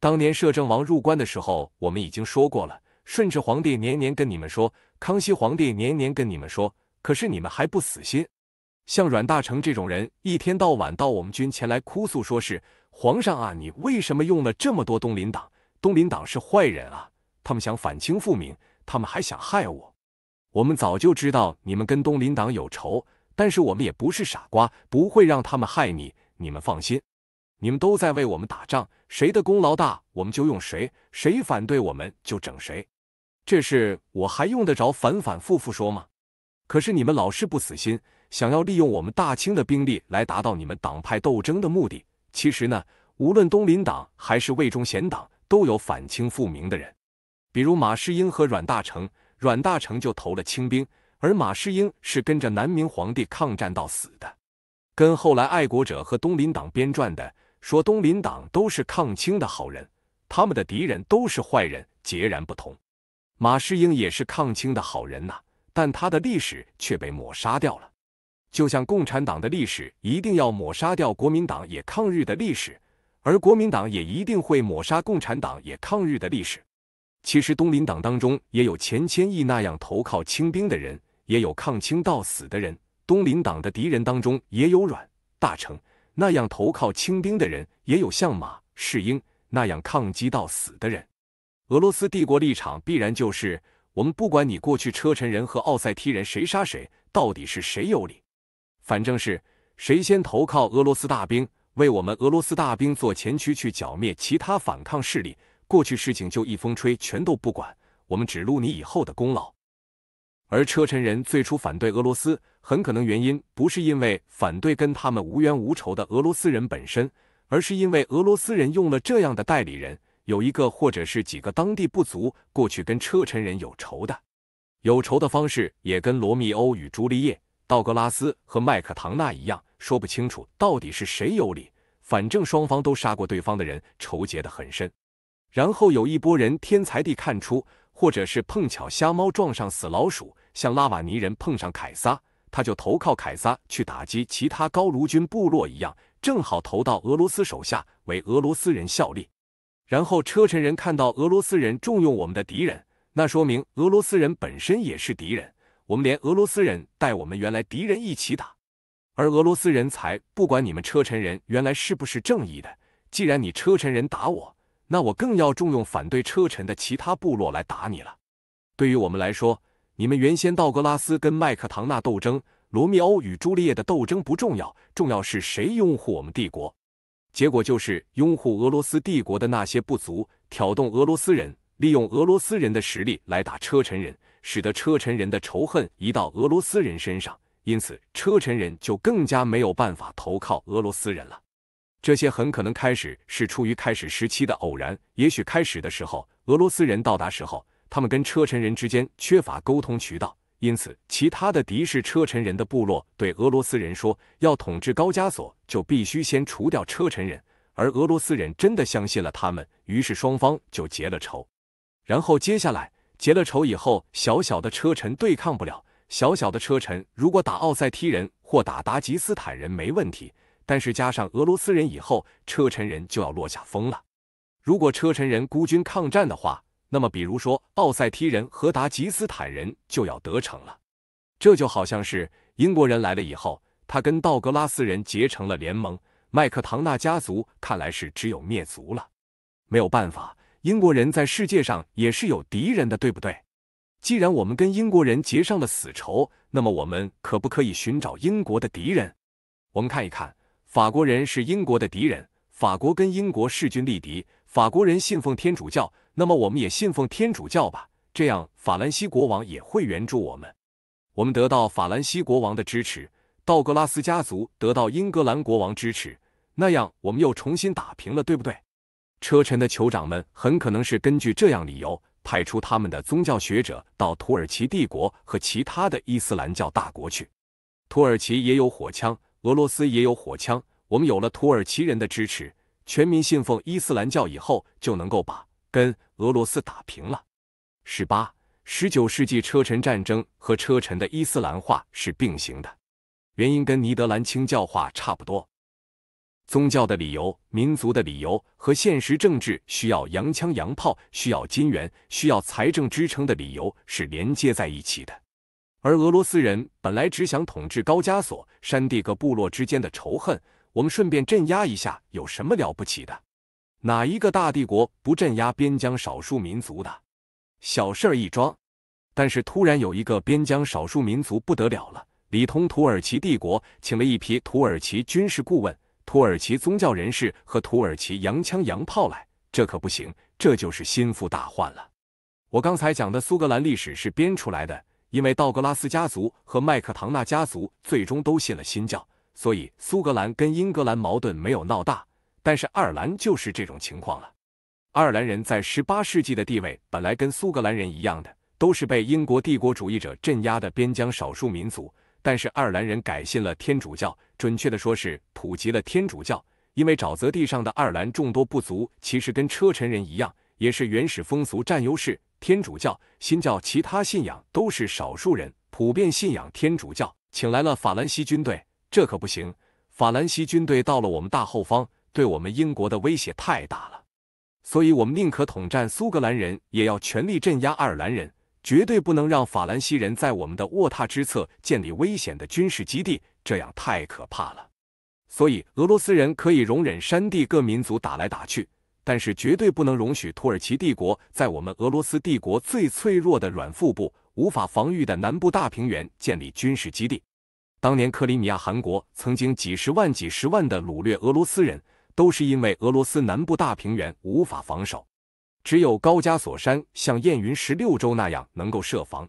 当年摄政王入关的时候，我们已经说过了。顺治皇帝年年跟你们说，康熙皇帝年年跟你们说，可是你们还不死心。像阮大铖这种人，一天到晚到我们军前来哭诉，说是皇上啊，你为什么用了这么多东林党？东林党是坏人啊，他们想反清复明，他们还想害我。我们早就知道你们跟东林党有仇，但是我们也不是傻瓜，不会让他们害你。你们放心，你们都在为我们打仗，谁的功劳大，我们就用谁；谁反对我们，就整谁。这事我还用得着反反复复说吗？可是你们老是不死心，想要利用我们大清的兵力来达到你们党派斗争的目的。其实呢，无论东林党还是魏忠贤党，都有反清复明的人，比如马士英和阮大铖。阮大成就投了清兵，而马士英是跟着南明皇帝抗战到死的，跟后来爱国者和东林党编撰的说东林党都是抗清的好人，他们的敌人都是坏人，截然不同。马士英也是抗清的好人呐，但他的历史却被抹杀掉了，就像共产党的历史一定要抹杀掉国民党也抗日的历史，而国民党也一定会抹杀共产党也抗日的历史。其实东林党当中也有钱谦益那样投靠清兵的人，也有抗清到死的人。东林党的敌人当中也有阮大成那样投靠清兵的人，也有像马士英那样抗击到死的人。俄罗斯帝国立场必然就是：我们不管你过去车臣人和奥塞梯人谁杀谁，到底是谁有理，反正是谁先投靠俄罗斯大兵，为我们俄罗斯大兵做前驱去剿灭其他反抗势力。过去事情就一风吹，全都不管。我们只录你以后的功劳。而车臣人最初反对俄罗斯，很可能原因不是因为反对跟他们无冤无仇的俄罗斯人本身，而是因为俄罗斯人用了这样的代理人，有一个或者是几个当地部族过去跟车臣人有仇的，有仇的方式也跟罗密欧与朱丽叶、道格拉斯和麦克唐纳一样，说不清楚到底是谁有理，反正双方都杀过对方的人，仇结得很深。然后有一波人天才地看出，或者是碰巧瞎猫撞上死老鼠，像拉瓦尼人碰上凯撒，他就投靠凯撒去打击其他高卢军部落一样，正好投到俄罗斯手下为俄罗斯人效力。然后车臣人看到俄罗斯人重用我们的敌人，那说明俄罗斯人本身也是敌人。我们连俄罗斯人带我们原来敌人一起打，而俄罗斯人才不管你们车臣人原来是不是正义的，既然你车臣人打我。那我更要重用反对车臣的其他部落来打你了。对于我们来说，你们原先道格拉斯跟麦克唐纳斗争、罗密欧与朱丽叶的斗争不重要，重要是谁拥护我们帝国。结果就是拥护俄罗斯帝国的那些不足，挑动俄罗斯人，利用俄罗斯人的实力来打车臣人，使得车臣人的仇恨移到俄罗斯人身上，因此车臣人就更加没有办法投靠俄罗斯人了。这些很可能开始是出于开始时期的偶然。也许开始的时候，俄罗斯人到达时候，他们跟车臣人之间缺乏沟通渠道，因此其他的敌视车臣人的部落对俄罗斯人说，要统治高加索就必须先除掉车臣人，而俄罗斯人真的相信了他们，于是双方就结了仇。然后接下来结了仇以后，小小的车臣对抗不了小小的车臣，如果打奥塞梯人或打达吉斯坦人没问题。但是加上俄罗斯人以后，车臣人就要落下风了。如果车臣人孤军抗战的话，那么比如说奥塞梯人和达吉斯坦人就要得逞了。这就好像是英国人来了以后，他跟道格拉斯人结成了联盟，麦克唐纳家族看来是只有灭族了。没有办法，英国人在世界上也是有敌人的，对不对？既然我们跟英国人结上了死仇，那么我们可不可以寻找英国的敌人？我们看一看。法国人是英国的敌人，法国跟英国势均力敌。法国人信奉天主教，那么我们也信奉天主教吧，这样法兰西国王也会援助我们。我们得到法兰西国王的支持，道格拉斯家族得到英格兰国王支持，那样我们又重新打平了，对不对？车臣的酋长们很可能是根据这样理由，派出他们的宗教学者到土耳其帝国和其他的伊斯兰教大国去。土耳其也有火枪。俄罗斯也有火枪，我们有了土耳其人的支持，全民信奉伊斯兰教以后，就能够把跟俄罗斯打平了。十八、十九世纪车臣战争和车臣的伊斯兰化是并行的，原因跟尼德兰清教化差不多。宗教的理由、民族的理由和现实政治需要洋枪洋炮、需要金元、需要财政支撑的理由是连接在一起的。而俄罗斯人本来只想统治高加索山地各部落之间的仇恨，我们顺便镇压一下，有什么了不起的？哪一个大帝国不镇压边疆少数民族的？小事儿一桩。但是突然有一个边疆少数民族不得了了，里通土耳其帝国，请了一批土耳其军事顾问、土耳其宗教人士和土耳其洋枪洋炮来，这可不行，这就是心腹大患了。我刚才讲的苏格兰历史是编出来的。因为道格拉斯家族和麦克唐纳家族最终都信了新教，所以苏格兰跟英格兰矛盾没有闹大。但是爱尔兰就是这种情况了。爱尔兰人在十八世纪的地位本来跟苏格兰人一样的，都是被英国帝国主义者镇压的边疆少数民族。但是爱尔兰人改信了天主教，准确的说是普及了天主教。因为沼泽地上的爱尔兰众多部族其实跟车臣人一样，也是原始风俗占优势。天主教、新教、其他信仰都是少数人，普遍信仰天主教。请来了法兰西军队，这可不行。法兰西军队到了我们大后方，对我们英国的威胁太大了。所以我们宁可统战苏格兰人，也要全力镇压爱尔兰人，绝对不能让法兰西人在我们的卧榻之侧建立危险的军事基地，这样太可怕了。所以俄罗斯人可以容忍山地各民族打来打去。但是绝对不能容许土耳其帝国在我们俄罗斯帝国最脆弱的软腹部、无法防御的南部大平原建立军事基地。当年克里米亚汗国曾经几十万、几十万的掳掠俄罗斯人，都是因为俄罗斯南部大平原无法防守。只有高加索山像燕云十六州那样能够设防。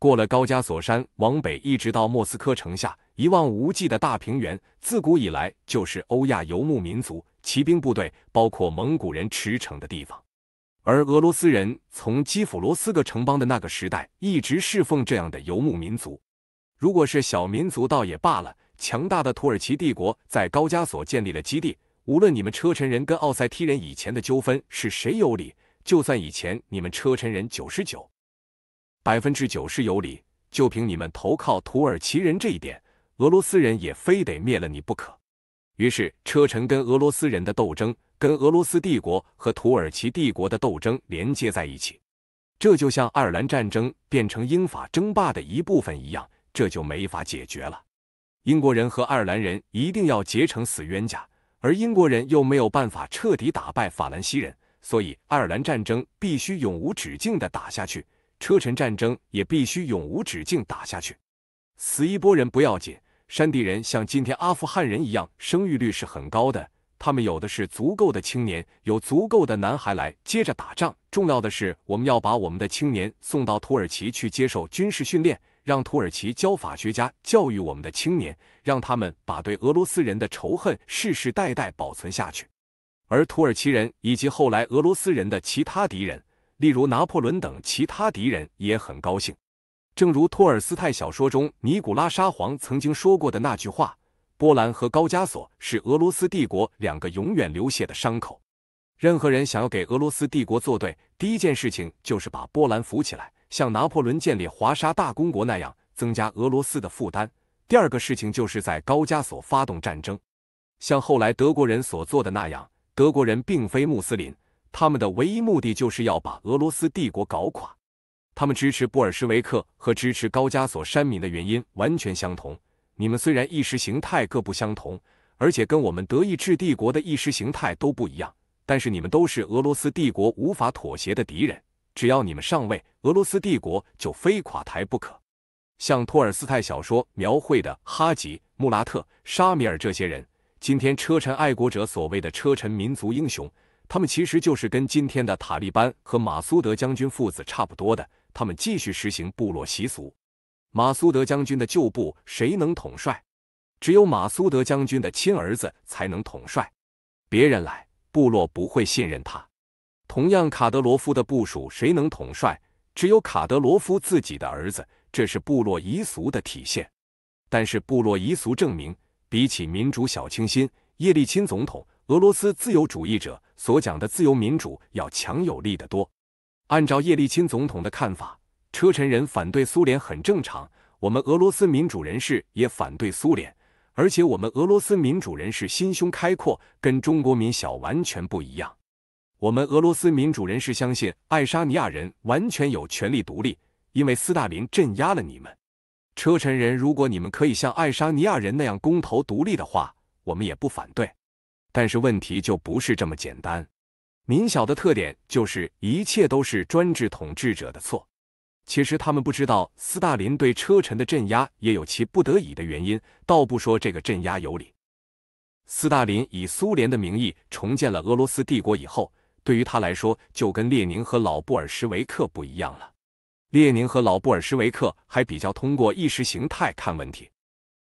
过了高加索山往北，一直到莫斯科城下，一望无际的大平原，自古以来就是欧亚游牧民族。骑兵部队包括蒙古人驰骋的地方，而俄罗斯人从基辅罗斯各城邦的那个时代一直侍奉这样的游牧民族。如果是小民族倒也罢了，强大的土耳其帝国在高加索建立了基地。无论你们车臣人跟奥塞梯人以前的纠纷是谁有理，就算以前你们车臣人九十九百分之九十有理，就凭你们投靠土耳其人这一点，俄罗斯人也非得灭了你不可。于是，车臣跟俄罗斯人的斗争，跟俄罗斯帝国和土耳其帝国的斗争连接在一起，这就像爱尔兰战争变成英法争霸的一部分一样，这就没法解决了。英国人和爱尔兰人一定要结成死冤家，而英国人又没有办法彻底打败法兰西人，所以爱尔兰战争必须永无止境地打下去，车臣战争也必须永无止境打下去，死一波人不要紧。山地人像今天阿富汗人一样，生育率是很高的。他们有的是足够的青年，有足够的男孩来接着打仗。重要的是，我们要把我们的青年送到土耳其去接受军事训练，让土耳其教法学家教育我们的青年，让他们把对俄罗斯人的仇恨世世代代保存下去。而土耳其人以及后来俄罗斯人的其他敌人，例如拿破仑等其他敌人，也很高兴。正如托尔斯泰小说中尼古拉沙皇曾经说过的那句话：“波兰和高加索是俄罗斯帝国两个永远流血的伤口。任何人想要给俄罗斯帝国作对，第一件事情就是把波兰扶起来，像拿破仑建立华沙大公国那样增加俄罗斯的负担；第二个事情就是在高加索发动战争，像后来德国人所做的那样。德国人并非穆斯林，他们的唯一目的就是要把俄罗斯帝国搞垮。”他们支持布尔什维克和支持高加索山民的原因完全相同。你们虽然意识形态各不相同，而且跟我们德意志帝国的意识形态都不一样，但是你们都是俄罗斯帝国无法妥协的敌人。只要你们上位，俄罗斯帝国就非垮台不可。像托尔斯泰小说描绘的哈吉、穆拉特、沙米尔这些人，今天车臣爱国者所谓的车臣民族英雄，他们其实就是跟今天的塔利班和马苏德将军父子差不多的。他们继续实行部落习俗。马苏德将军的旧部谁能统帅？只有马苏德将军的亲儿子才能统帅，别人来部落不会信任他。同样，卡德罗夫的部署谁能统帅？只有卡德罗夫自己的儿子。这是部落遗俗的体现。但是，部落遗俗证明，比起民主小清新，叶利钦总统、俄罗斯自由主义者所讲的自由民主要强有力的多。按照叶利钦总统的看法，车臣人反对苏联很正常。我们俄罗斯民主人士也反对苏联，而且我们俄罗斯民主人士心胸开阔，跟中国民小完全不一样。我们俄罗斯民主人士相信，爱沙尼亚人完全有权利独立，因为斯大林镇压了你们。车臣人，如果你们可以像爱沙尼亚人那样公投独立的话，我们也不反对。但是问题就不是这么简单。民小的特点就是一切都是专制统治者的错。其实他们不知道，斯大林对车臣的镇压也有其不得已的原因。倒不说这个镇压有理，斯大林以苏联的名义重建了俄罗斯帝国以后，对于他来说就跟列宁和老布尔什维克不一样了。列宁和老布尔什维克还比较通过意识形态看问题。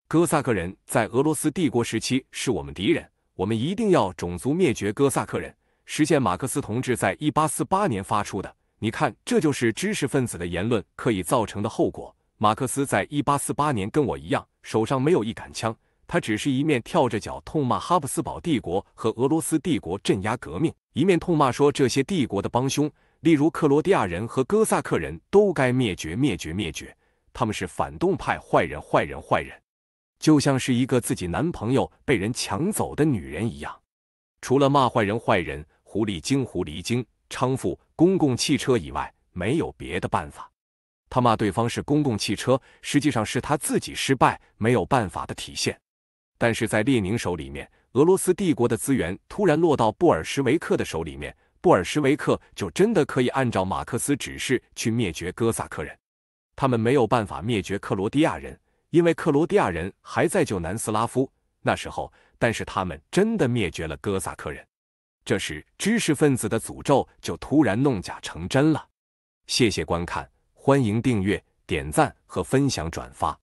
哥萨克人在俄罗斯帝国时期是我们敌人，我们一定要种族灭绝哥萨克人。实现马克思同志在1848年发出的，你看，这就是知识分子的言论可以造成的后果。马克思在1848年跟我一样，手上没有一杆枪，他只是一面跳着脚痛骂哈布斯堡帝国和俄罗斯帝国镇压革命，一面痛骂说这些帝国的帮凶，例如克罗地亚人和哥萨克人都该灭绝，灭绝，灭绝，他们是反动派，坏人，坏人，坏人，就像是一个自己男朋友被人抢走的女人一样。除了骂坏人、坏人、狐狸精、狐狸精、娼妇、公共汽车以外，没有别的办法。他骂对方是公共汽车，实际上是他自己失败没有办法的体现。但是在列宁手里面，俄罗斯帝国的资源突然落到布尔什维克的手里面，布尔什维克就真的可以按照马克思指示去灭绝哥萨克人。他们没有办法灭绝克罗地亚人，因为克罗地亚人还在救南斯拉夫。那时候。但是他们真的灭绝了哥萨克人，这时知识分子的诅咒就突然弄假成真了。谢谢观看，欢迎订阅、点赞和分享转发。